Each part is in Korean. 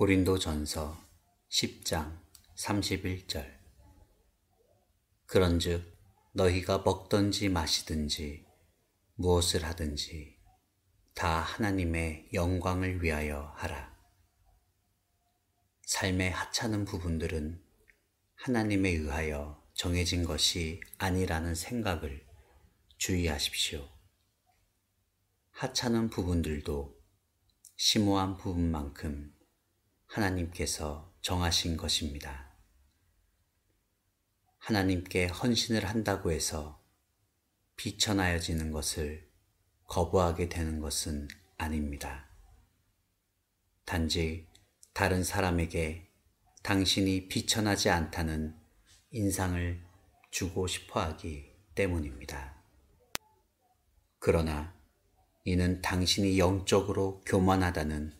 고린도 전서 10장 31절 그런즉 너희가 먹든지 마시든지 무엇을 하든지 다 하나님의 영광을 위하여 하라. 삶의 하찮은 부분들은 하나님에 의하여 정해진 것이 아니라는 생각을 주의하십시오. 하찮은 부분들도 심오한 부분만큼 하나님께서 정하신 것입니다. 하나님께 헌신을 한다고 해서 비천하여지는 것을 거부하게 되는 것은 아닙니다. 단지 다른 사람에게 당신이 비천하지 않다는 인상을 주고 싶어 하기 때문입니다. 그러나 이는 당신이 영적으로 교만하다는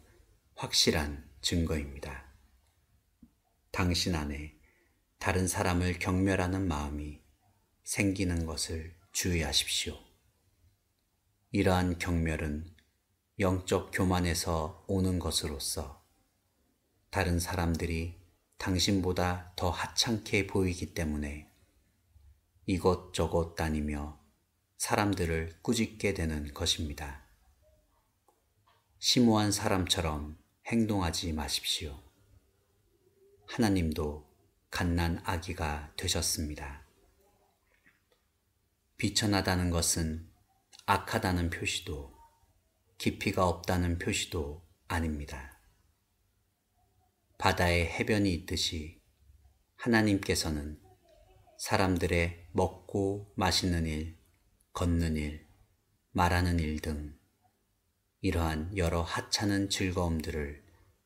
확실한 증거입니다. 당신 안에 다른 사람을 경멸하는 마음이 생기는 것을 주의하십시오. 이러한 경멸은 영적 교만에서 오는 것으로서 다른 사람들이 당신보다 더 하찮게 보이기 때문에 이것저것 다니며 사람들을 꾸짖게 되는 것입니다. 심오한 사람처럼 행동하지 마십시오. 하나님도 갓난 아기가 되셨습니다. 비천하다는 것은 악하다는 표시도 깊이가 없다는 표시도 아닙니다. 바다에 해변이 있듯이 하나님께서는 사람들의 먹고 마시는 일, 걷는 일, 말하는 일등 이러한 여러 하찮은 즐거움들을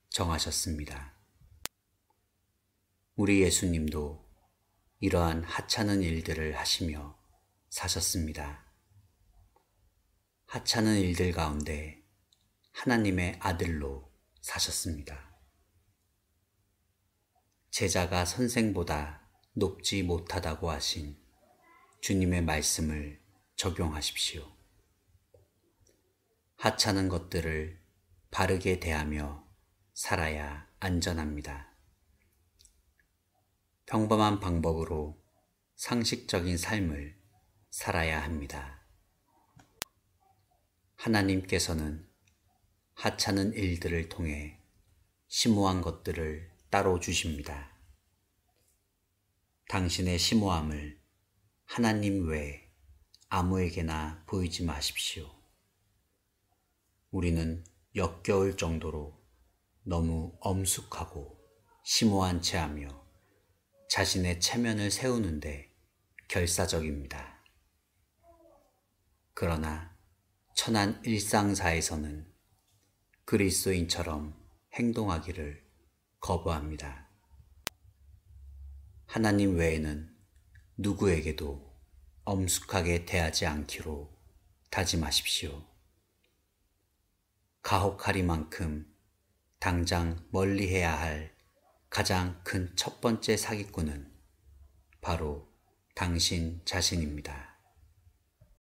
정하셨습니다. 우리 예수님도 이러한 하찮은 일들을 하시며 사셨습니다. 하찮은 일들 가운데 하나님의 아들로 사셨습니다. 제자가 선생보다 높지 못하다고 하신 주님의 말씀을 적용하십시오. 하찮은 것들을 바르게 대하며 살아야 안전합니다. 평범한 방법으로 상식적인 삶을 살아야 합니다. 하나님께서는 하찮은 일들을 통해 심오한 것들을 따로 주십니다. 당신의 심오함을 하나님 외에 아무에게나 보이지 마십시오. 우리는 역겨울 정도로 너무 엄숙하고 심오한 체하며 자신의 체면을 세우는데 결사적입니다. 그러나 천안 일상사에서는 그리스도인처럼 행동하기를 거부합니다. 하나님 외에는 누구에게도 엄숙하게 대하지 않기로 다짐하십시오. 가혹하리만큼 당장 멀리해야 할 가장 큰 첫 번째 사기꾼은 바로 당신 자신입니다.